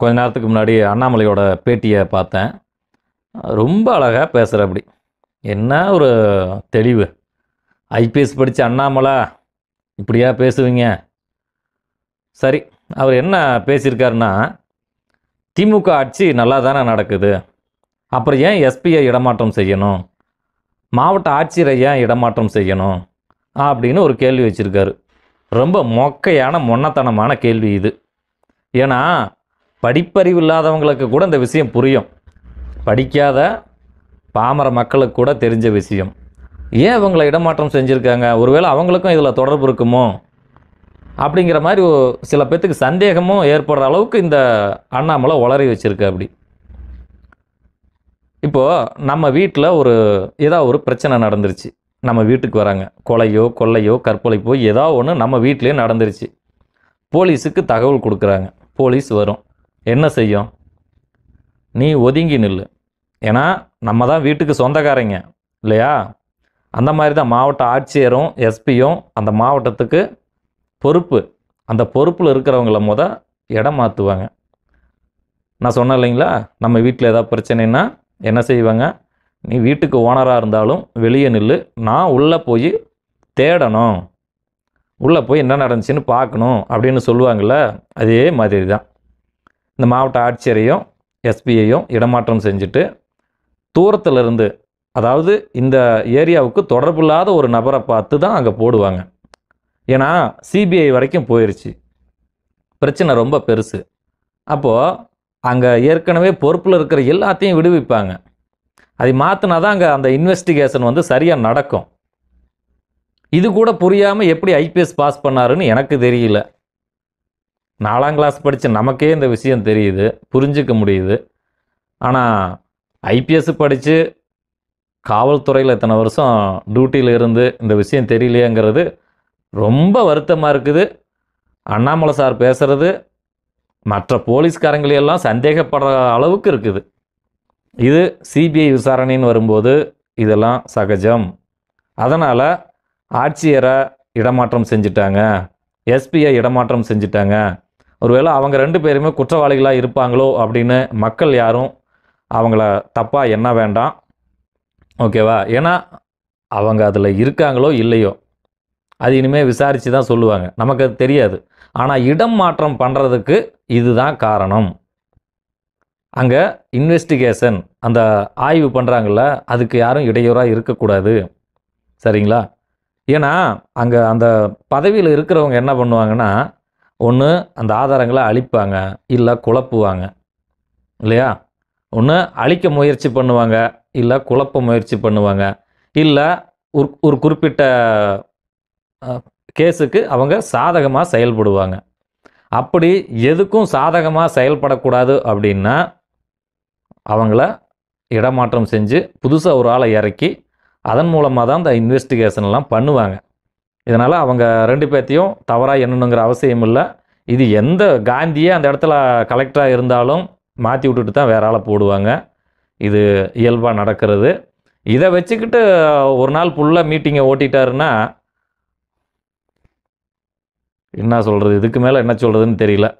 கொஞ்ச நேரத்துக்கு முன்னாடி அண்ணாமலையோட பேட்டியை பார்த்தேன் ரொம்ப அழகாக பேசுகிற அப்படி என்ன ஒரு தெளிவு ஐபிஎஸ் படித்த அண்ணாமலை இப்படியா பேசுவீங்க சரி அவர் என்ன பேசியிருக்காருன்னா திமுக ஆட்சி நல்லா தானே நடக்குது அப்புறம் ஏன் எஸ்பியை இடமாற்றம் செய்யணும் மாவட்ட ஆட்சியரை ஏன் இடமாற்றம் செய்யணும் அப்படின்னு ஒரு கேள்வி வச்சுருக்காரு ரொம்ப மொக்கையான மொன்னத்தனமான கேள்வி இது ஏன்னா படிப்பறிவு இல்லாதவங்களுக்கு கூட இந்த விஷயம் புரியும் படிக்காத பாமர மக்களுக்கு கூட தெரிஞ்ச விஷயம் ஏன் அவங்கள இடமாற்றம் செஞ்சுருக்காங்க ஒருவேளை அவங்களுக்கும் இதில் தொடர்பு இருக்குமோ அப்படிங்கிற மாதிரி சில பேர்த்துக்கு சந்தேகமும் ஏற்படுற அளவுக்கு இந்த அண்ணாமலை உளறி வச்சுருக்கு அப்படி இப்போது நம்ம வீட்டில் ஒரு ஏதோ ஒரு பிரச்சனை நடந்துருச்சு நம்ம வீட்டுக்கு வராங்க கொலையோ கொள்ளையோ கற்பழிப்போ ஏதோ ஒன்று நம்ம வீட்லேயே நடந்துருச்சு போலீஸுக்கு தகவல் கொடுக்குறாங்க போலீஸ் வரும் என்ன செய்யும் நீ ஒதுங்கி நில்லு ஏன்னா நம்ம தான் வீட்டுக்கு சொந்தக்காரங்க இல்லையா அந்த மாதிரி தான் மாவட்ட ஆட்சியரும் எஸ்பியும் அந்த மாவட்டத்துக்கு பொறுப்பு அந்த பொறுப்பில் இருக்கிறவங்கள முத இடம் மாற்றுவாங்க நான் சொன்னேன் இல்லைங்களா நம்ம வீட்டில் ஏதாவது பிரச்சனைனா என்ன செய்வாங்க நீ வீட்டுக்கு ஓனராக இருந்தாலும் வெளியே நில்லு நான் உள்ளே போய் தேடணும் உள்ளே போய் என்ன நடந்துச்சுன்னு பார்க்கணும் அப்படின்னு சொல்லுவாங்கள்ல அதே மாதிரி தான் இந்த மாவட்ட ஆட்சியரையும் எஸ்பியையும் இடமாற்றம் செஞ்சுட்டு தூரத்திலிருந்து அதாவது இந்த ஏரியாவுக்கு தொடர்பு இல்லாத ஒரு நபரை பார்த்து தான் அங்கே போடுவாங்க ஏன்னா சிபிஐ வரைக்கும் போயிடுச்சு பிரச்சனை ரொம்ப பெருசு அப்போது அங்கே ஏற்கனவே பொறுப்பில் இருக்கிற எல்லாத்தையும் விடுவிப்பாங்க அதை மாற்றினா தான் அங்கே அந்த இன்வெஸ்டிகேஷன் வந்து சரியாக நடக்கும் இது கூட புரியாமல் எப்படி ஐபிஎஸ் பாஸ் பண்ணாருன்னு எனக்கு தெரியல நாலாம் கிளாஸ் படித்த நமக்கே இந்த விஷயம் தெரியுது புரிஞ்சிக்க முடியுது ஆனால் ஐபிஎஸ் படித்து காவல்துறையில் இத்தனை வருஷம் டியூட்டியில் இருந்து இந்த விஷயம் தெரியலையேங்கிறது ரொம்ப வருத்தமாக இருக்குது அண்ணாமலை சார் பேசுகிறது மற்ற போலீஸ்காரங்களையெல்லாம் சந்தேகப்படுற அளவுக்கு இருக்குது இது சிபிஐ விசாரணைன்னு வரும்போது இதெல்லாம் சகஜம் அதனால் ஆட்சியரை இடமாற்றம் செஞ்சிட்டாங்க எஸ்பியை இடமாற்றம் செஞ்சிட்டாங்க ஒருவேளை அவங்க ரெண்டு பேருமே குற்றவாளிகளாக இருப்பாங்களோ அப்படின்னு மக்கள் யாரும் அவங்கள தப்பாக என்ன வேண்டாம் ஓகேவா ஏன்னா அவங்க அதில் இருக்காங்களோ இல்லையோ அது இனிமேல் விசாரித்து தான் சொல்லுவாங்க நமக்கு அது தெரியாது ஆனால் இடம் மாற்றம் பண்ணுறதுக்கு இதுதான் காரணம் அங்கே இன்வெஸ்டிகேஷன் அந்த ஆய்வு பண்ணுறாங்கள அதுக்கு யாரும் இடையூறாக இருக்கக்கூடாது சரிங்களா ஏன்னா அங்கே அந்த பதவியில் இருக்கிறவங்க என்ன பண்ணுவாங்கன்னா ஒன்று அந்த ஆதாரங்களை அழிப்பாங்க இல்லை குழப்புவாங்க இல்லையா ஒன்று அழிக்க முயற்சி பண்ணுவாங்க இல்லை குழப்ப முயற்சி பண்ணுவாங்க இல்லை ஒரு ஒரு குறிப்பிட்ட கேஸுக்கு அவங்க சாதகமாக செயல்படுவாங்க அப்படி எதுக்கும் சாதகமாக செயல்படக்கூடாது அப்படின்னா அவங்கள இடமாற்றம் செஞ்சு புதுசாக ஒரு ஆளை இறக்கி அதன் மூலமாக தான் இந்த இன்வெஸ்டிகேஷன்லாம் பண்ணுவாங்க இதனால் அவங்க ரெண்டு பேர்த்தையும் தவறாக எண்ணணுங்கிற அவசியம் இல்லை இது எந்த காந்தியே அந்த இடத்துல கலெக்டராக இருந்தாலும் மாற்றி விட்டுட்டு தான் வேற ஆளை போடுவாங்க இது இயல்பாக நடக்கிறது இதை வச்சுக்கிட்டு ஒரு நாள் ஃபுல்லாக மீட்டிங்கை ஓட்டிட்டாருன்னா என்ன சொல்கிறது இதுக்கு மேலே என்ன சொல்கிறதுன்னு தெரியல